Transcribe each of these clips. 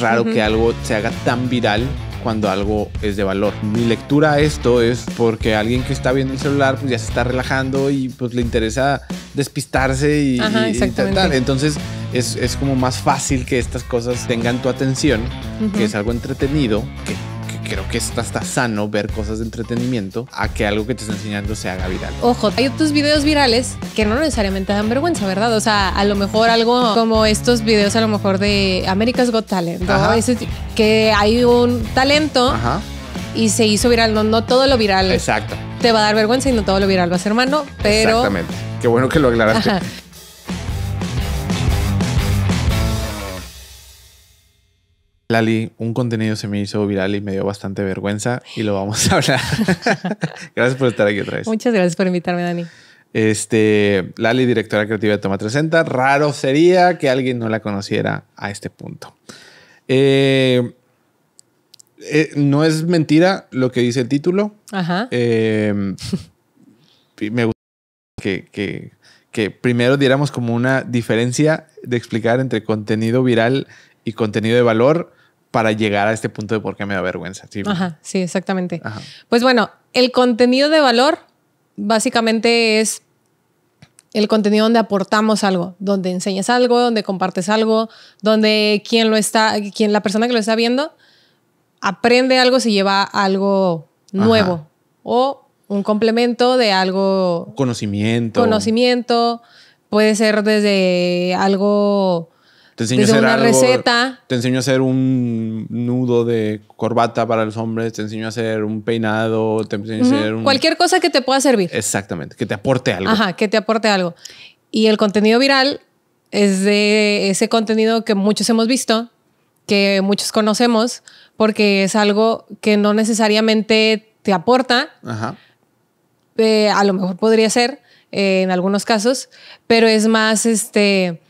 raro que algo se haga tan viral cuando algo es de valor. Mi lectura a esto es porque alguien que está viendo el celular pues ya se está relajando y pues le interesa despistarse y, Entonces es, como más fácil que estas cosas tengan tu atención, que es algo entretenido, que creo que está hasta sano ver cosas de entretenimiento a que algo que te está enseñando se haga viral. Ojo, hay otros videos virales que no necesariamente dan vergüenza, ¿verdad? O sea, a lo mejor algo como estos videos a lo mejor de America's Got Talent, ¿no? que hay un talento y se hizo viral, no, todo lo viral. Exacto. Te va a dar vergüenza y no todo lo viral va a ser malo, pero... Exactamente. Qué bueno que lo aclaraste. Lali, un contenido se me hizo viral y me dio bastante vergüenza y lo vamos a hablar. gracias por estar aquí otra vez. Muchas gracias por invitarme, Dani. Este, Lali, directora creativa de Toma 360. Raro sería que alguien no la conociera a este punto. Eh, eh, no es mentira lo que dice el título. Ajá. Em, me gusta que primero diéramos como una diferencia de explicar entre contenido viral y contenido de valor para llegar a este punto de por qué me da vergüenza. Sí, Ajá, sí exactamente. Pues bueno, el contenido de valor básicamente es el contenido donde aportamos algo, donde enseñas algo, donde compartes algo, donde quien lo está, quien la persona que lo está viendo aprende algo, se lleva algo nuevo o un complemento de algo. Conocimiento. Conocimiento. Puede ser desde algo te enseño a hacer una receta. Te enseño a hacer un nudo de corbata para los hombres, te enseño a hacer un peinado, te enseño a hacer un... Cualquier cosa que te pueda servir. Exactamente, que te aporte algo. Ajá, que te aporte algo. Y el contenido viral es de ese contenido que muchos hemos visto, que muchos conocemos, porque es algo que no necesariamente te aporta. Ajá. Eh, a lo mejor podría ser eh, en algunos casos, pero es más este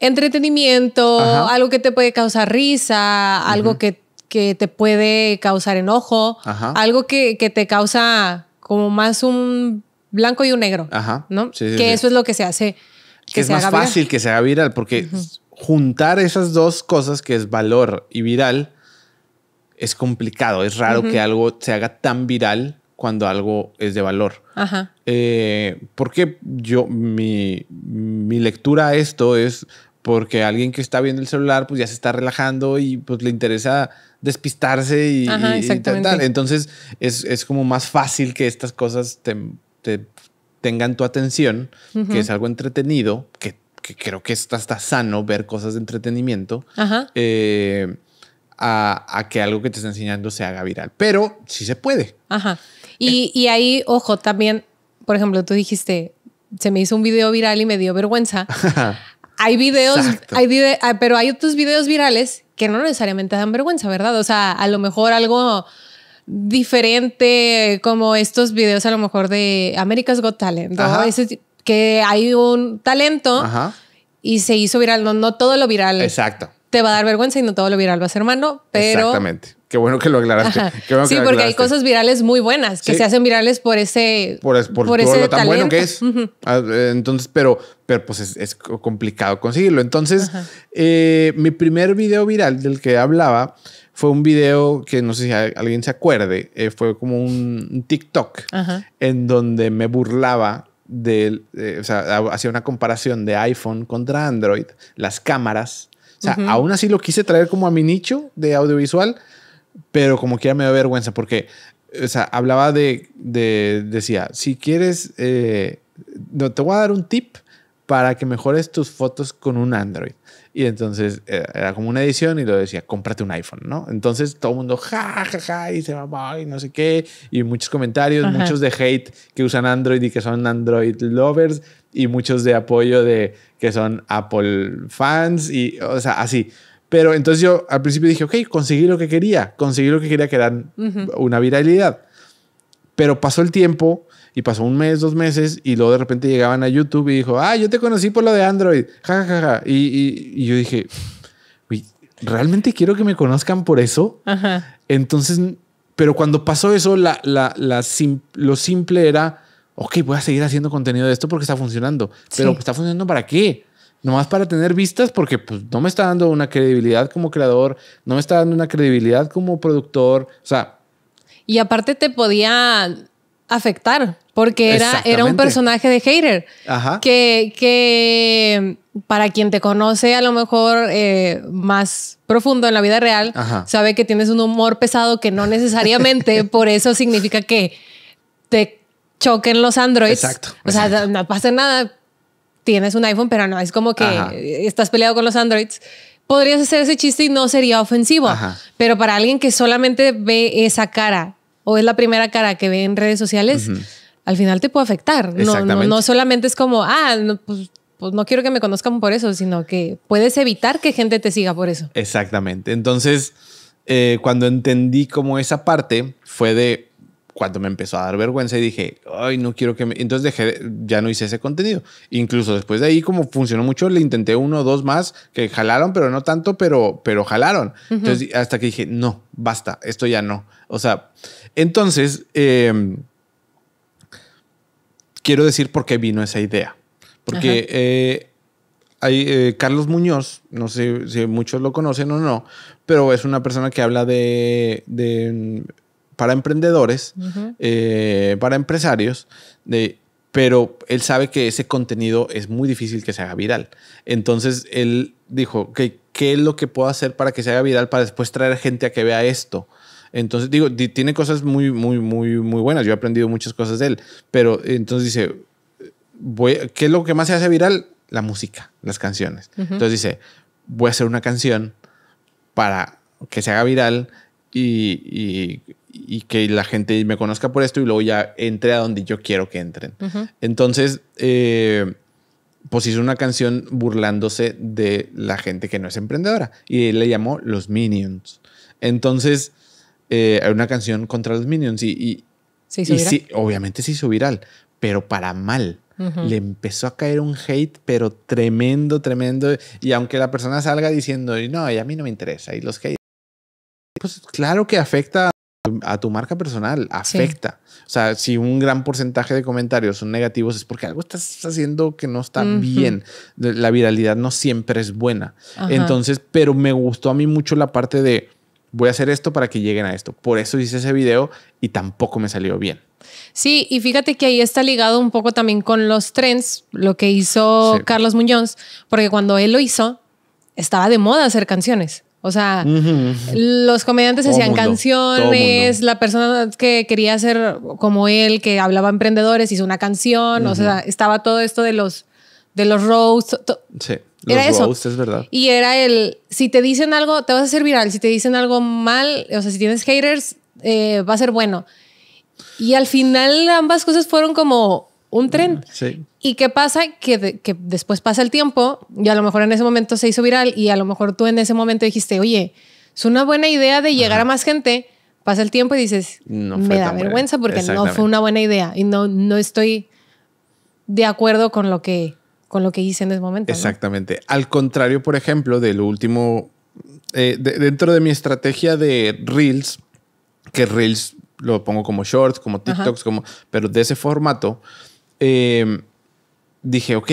entretenimiento, algo que te puede causar risa, algo que, te puede causar enojo, algo que, te causa como más un blanco y un negro, ¿no? que eso es lo que se hace. Que, es más fácil que se haga viral porque juntar esas dos cosas que es valor y viral es complicado, es raro que algo se haga tan viral cuando algo es de valor. Eh, porque yo, mi, lectura a esto es, porque alguien que está viendo el celular pues ya se está relajando y pues le interesa despistarse y, tal, Entonces es, como más fácil que estas cosas te, tengan tu atención, que es algo entretenido, que, creo que está, está, sano ver cosas de entretenimiento, eh, a, que algo que te está enseñando se haga viral. Pero sí se puede. Ajá. Eh. Y, ahí, ojo, también, por ejemplo, tú dijiste, se me hizo un video viral y me dio vergüenza. hay videos, hay ah, pero hay otros videos virales que no necesariamente dan vergüenza, ¿verdad? O sea, a lo mejor algo diferente como estos videos a lo mejor de America's Got Talent, que hay un talento y se hizo viral, no todo lo viral. Exacto te va a dar vergüenza y no todo lo viral va a ser malo, pero... Exactamente. Qué bueno que lo aclaraste. sí, porque hay cosas virales muy buenas que se hacen virales por ese... Por, lo tan bueno que es. Ah, eh, entonces, pero, pero pues es, complicado conseguirlo. Entonces, eh, mi primer video viral del que hablaba fue un video que no sé si alguien se acuerde. Eh, fue como un TikTok en donde me burlaba de, o sea, hacía una comparación de iPhone contra Android, las cámaras o sea, aún así lo quise traer como a mi nicho de audiovisual, pero como que me da vergüenza porque, o sea, hablaba de, de decía, si quieres, eh, no, te voy a dar un tip para que mejores tus fotos con un Android. Y entonces eh, era como una edición y lo decía, cómprate un iPhone, ¿no? Entonces todo el mundo, ja, ja, ja, y se va, y no sé qué, y muchos comentarios, muchos de hate que usan Android y que son Android lovers, y muchos de apoyo de que son Apple fans y, o sea, así. Pero entonces yo al principio dije, ok, conseguí lo que quería, conseguí lo que quería que eran una viralidad. Pero pasó el tiempo y pasó un mes, dos meses y luego de repente llegaban a YouTube y dijo, ah, yo te conocí por lo de Android, jajaja. Ja, ja, ja. y, yo dije, ¿realmente quiero que me conozcan por eso? Entonces, pero cuando pasó eso, la, la, la lo simple era ok, voy a seguir haciendo contenido de esto porque está funcionando. Pero ¿está funcionando para qué? Nomás para tener vistas porque pues, no me está dando una credibilidad como creador, no me está dando una credibilidad como productor. O sea... Y aparte te podía afectar porque era, era un personaje de hater. Ajá. Que, para quien te conoce a lo mejor eh, más profundo en la vida real, sabe que tienes un humor pesado que no necesariamente por eso significa que te choquen los Androids. Exacto. O sea, no pasa nada. Tienes un iPhone, pero no es como que estás peleado con los Androids. Podrías hacer ese chiste y no sería ofensivo. Pero para alguien que solamente ve esa cara o es la primera cara que ve en redes sociales, al final te puede afectar. No, no, solamente es como, ah, no, pues, pues, no quiero que me conozcan por eso, sino que puedes evitar que gente te siga por eso. Exactamente. Entonces, eh, cuando entendí como esa parte, fue de, cuando me empezó a dar vergüenza y dije, ay, no quiero que me... Entonces dejé, ya no hice ese contenido. Incluso después de ahí, como funcionó mucho, le intenté uno o dos más que jalaron, pero no tanto, pero, pero jalaron. Entonces, hasta que dije, no, basta, esto ya no. O sea, entonces, em, quiero decir por qué vino esa idea. Porque eh, hay, eh, Carlos Muñoz, no sé si muchos lo conocen o no, pero es una persona que habla de para emprendedores, eh, para empresarios, de, pero él sabe que ese contenido es muy difícil que se haga viral. Entonces él dijo, ¿qué es lo que puedo hacer para que se haga viral para después traer gente a que vea esto? Entonces, digo, tiene cosas muy, muy, muy, muy buenas. Yo he aprendido muchas cosas de él, pero entonces dice, ¿qué es lo que más se hace viral? La música, las canciones. Entonces dice, voy a hacer una canción para que se haga viral y y que la gente me conozca por esto y luego ya entre a donde yo quiero que entren. Entonces, eh, pues hizo una canción burlándose de la gente que no es emprendedora y le llamó Los Minions. Entonces, eh, hay una canción contra los Minions y, sí, obviamente se hizo viral, pero para mal. Le empezó a caer un hate, pero tremendo, tremendo. Y aunque la persona salga diciendo, no, a mí no me interesa, y los hate, pues claro que afecta a tu marca personal, afecta. O sea, si un gran porcentaje de comentarios son negativos es porque algo estás haciendo que no está bien. La viralidad no siempre es buena. Entonces, pero me gustó a mí mucho la parte de voy a hacer esto para que lleguen a esto. Por eso hice ese video y tampoco me salió bien. Sí, y fíjate que ahí está ligado un poco también con los trends, lo que hizo Carlos Muñoz, porque cuando él lo hizo, estaba de moda hacer canciones. O sea, los comediantes hacían canciones, la persona que quería ser como él, que hablaba emprendedores, hizo una canción, o sea, estaba todo esto de los, de los roasts. Sí, los era eso. es verdad. Y era el, si te dicen algo, te vas a hacer viral, si te dicen algo mal, o sea, si tienes haters, eh, va a ser bueno. Y al final ambas cosas fueron como un tren. Sí. ¿Y qué pasa? Que, después pasa el tiempo y a lo mejor en ese momento se hizo viral y a lo mejor tú en ese momento dijiste, oye, es una buena idea de llegar a más gente. Pasa el tiempo y dices, no me da vergüenza porque no fue una buena idea y no, no estoy de acuerdo con lo que, con lo que hice en ese momento. Exactamente. Al contrario, por ejemplo, del último, eh, dentro de mi estrategia de Reels, que Reels lo pongo como shorts, como TikToks, como, pero de ese formato, Em, dije, ok,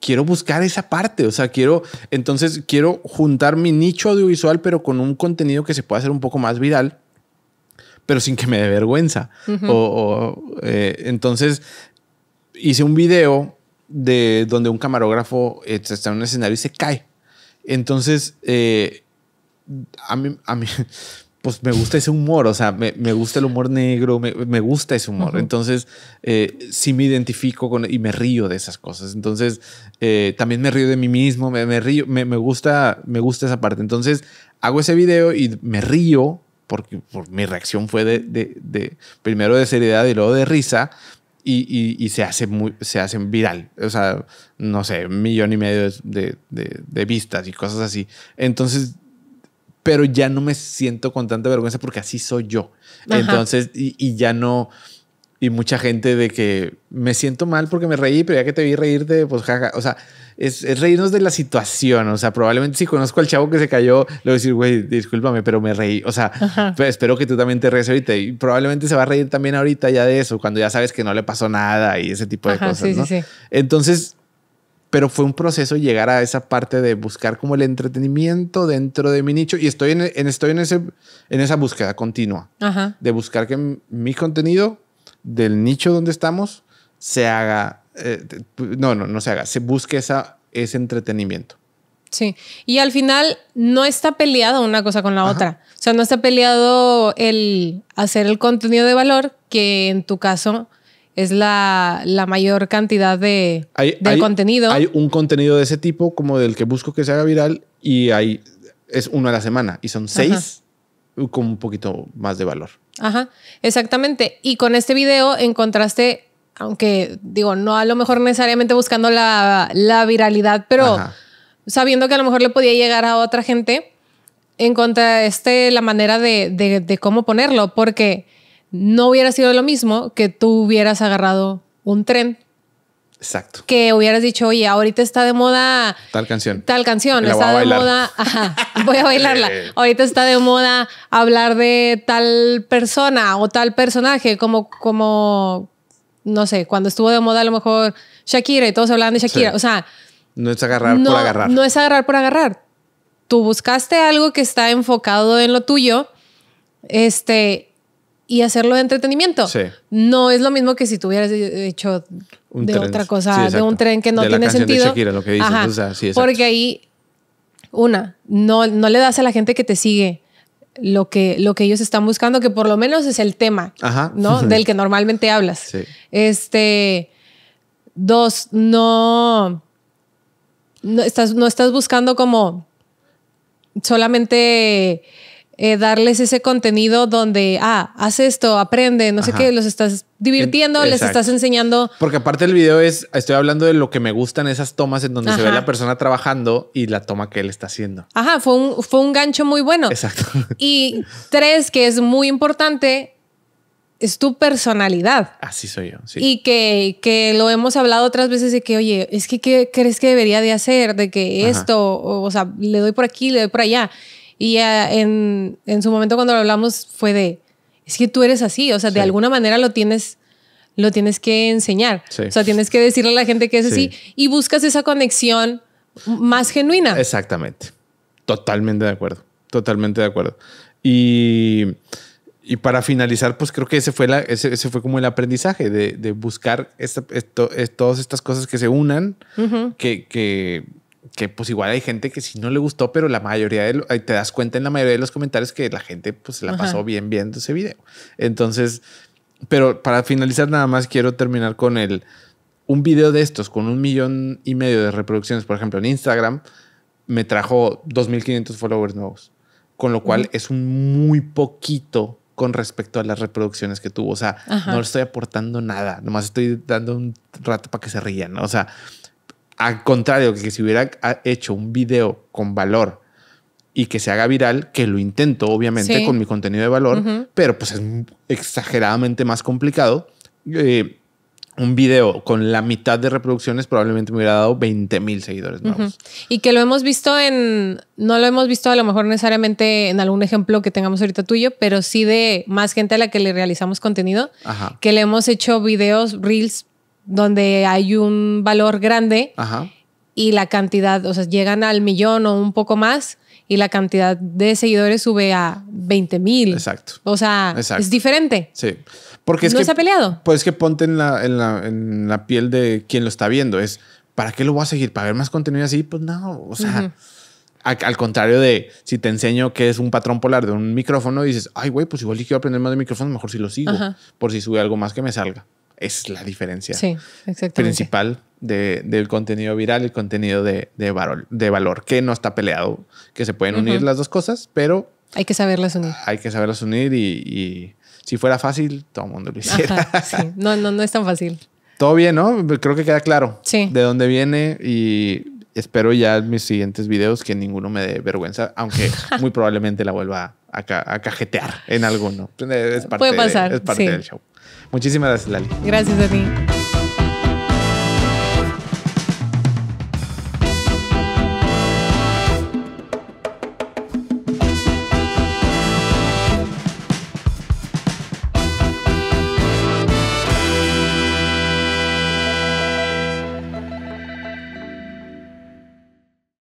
quiero buscar esa parte, o sea, quiero, entonces quiero juntar mi nicho audiovisual, pero con un contenido que se pueda hacer un poco más viral, pero sin que me dé vergüenza. O, eh, entonces hice un video de donde un camarógrafo este, está en un escenario y se cae. Entonces, eh, a mí, a mí pues me gusta ese humor, o sea, me, gusta el humor negro, me, gusta ese humor. Entonces, eh, sí me identifico con y me río de esas cosas. Entonces, eh, también me río de mí mismo, me, río, me, gusta, me gusta esa parte. Entonces, hago ese video y me río porque por, mi reacción fue de, primero de seriedad y luego de risa. Y, se hace muy, se hace viral. O sea, no sé, un millón y medio de, de vistas y cosas así. Entonces pero ya no me siento con tanta vergüenza porque así soy yo. Entonces, y, ya no. Y mucha gente de que me siento mal porque me reí, pero ya que te vi reírte, pues jaja. O sea, es, es, reírnos de la situación. O sea, probablemente si conozco al chavo que se cayó, le voy a decir, güey, discúlpame, pero me reí. O sea, pues, espero que tú también te reíes ahorita. Y probablemente se va a reír también ahorita ya de eso, cuando ya sabes que no le pasó nada y ese tipo de cosas. Sí, sí, sí. Entonces, pero fue un proceso llegar a esa parte de buscar como el entretenimiento dentro de mi nicho y estoy en, estoy en, ese, en esa búsqueda continua de buscar que mi contenido del nicho donde estamos se haga, eh, no, no, no se haga, se busque esa, ese entretenimiento. Sí, y al final no está peleado una cosa con la otra. O sea, no está peleado el hacer el contenido de valor, que en tu caso es la, mayor cantidad de del contenido. Hay un contenido de ese tipo, como del que busco que se haga viral, y hay, es uno a la semana, y son seis con un poquito más de valor. Ajá, exactamente. Y con este video encontraste, aunque digo, no a lo mejor necesariamente buscando la, viralidad, pero sabiendo que a lo mejor le podía llegar a otra gente, encontraste la manera de cómo ponerlo, porque no hubiera sido lo mismo que tú hubieras agarrado un tren. Exacto. Que hubieras dicho, oye, ahorita está de moda. Tal canción. Tal canción. está de moda. voy a bailarla. ahorita está de moda hablar de tal persona o tal personaje, como, como, no sé, cuando estuvo de moda a lo mejor Shakira y todos hablaban de Shakira. O sea. No es agarrar por agarrar. No es agarrar por agarrar. Tú buscaste algo que está enfocado en lo tuyo. Este, y hacerlo de entretenimiento. Sí. No es lo mismo que si tuvieras hecho de otra cosa, de un tren que no tiene sentido. De lo que O sea, sí, Porque ahí, una, no, no le das a la gente que te sigue lo que, lo que ellos están buscando, que por lo menos es el tema, ¿no? Del que normalmente hablas. Este, dos, no, no, estás, no estás buscando como solamente eh, darles ese contenido donde, ah, haz esto, aprende, no sé qué, los estás divirtiendo, les estás enseñando. Porque aparte el video es, estoy hablando de lo que me gustan esas tomas en donde se ve la persona trabajando y la toma que él está haciendo. Ajá, fue un, fue un gancho muy bueno. Exacto. Y tres, que es muy importante, es tu personalidad. Así soy yo. Sí. Y que, lo hemos hablado otras veces de que, oye, es que, ¿qué crees que debería de hacer? De que esto, o, o, sea, le doy por aquí, le doy por allá. Y ah, en, en, su momento cuando lo hablamos fue de, es que tú eres así, o sea, de alguna manera lo tienes lo tienes que enseñar. O sea, tienes que decirle a la gente que es así y buscas esa conexión más genuina. Exactamente. Totalmente de acuerdo. Totalmente de acuerdo. Y, y para finalizar, pues creo que ese fue, la, ese, fue como el aprendizaje de, de buscar esta, esto, es, todas estas cosas que se unan, que, que que pues igual hay gente que si no le gustó, pero la mayoría de te das cuenta en la mayoría de los comentarios que la gente pues la pasó bien viendo ese video. Entonces, pero para finalizar nada más quiero terminar con el un video de estos con un millón y medio de reproducciones, por ejemplo, en Instagram me trajo 2.500 followers nuevos, con lo cual es un muy poquito con respecto a las reproducciones que tuvo. O sea, no le estoy aportando nada, nomás estoy dando un rato para que se rían. O sea, al contrario, que si hubiera hecho un video con valor y que se haga viral, que lo intento obviamente con mi contenido de valor, pero pues es exageradamente más complicado. Eh, un video con la mitad de reproducciones probablemente me hubiera dado 20.000 mil seguidores Y que lo hemos visto en, no lo hemos visto a lo mejor necesariamente en algún ejemplo que tengamos ahorita tuyo, pero sí de más gente a la que le realizamos contenido, que le hemos hecho videos, reels donde hay un valor grande y la cantidad, o sea, llegan al millón o un poco más y la cantidad de seguidores sube a 20 mil. Exacto. O sea, es diferente. Sí. Porque no se ha peleado. Pues que ponte en la, piel de quien lo está viendo. Es, ¿para qué lo voy a seguir? ¿Para ver más contenido así? Pues no, o sea... Al, contrario de si te enseño que es un patrón polar de un micrófono, dices, ay, güey, pues igual quiero aprender más de micrófono, mejor si lo sigo, por si sube algo más que me salga. Es la diferencia principal del contenido viral y el contenido de, valor, de valor, que no está peleado, que se pueden unir las dos cosas, pero... Hay que saberlas unir. Hay que saberlas unir y, si fuera fácil, todo el mundo lo hiciera. No, no, no es tan fácil. Todo bien, ¿no? Creo que queda claro de dónde viene y espero ya en mis siguientes videos que ninguno me dé vergüenza, aunque muy probablemente la vuelva a, cajetear en alguno. Puede pasar, es parte del show. Muchísimas gracias, Lali. Gracias a ti.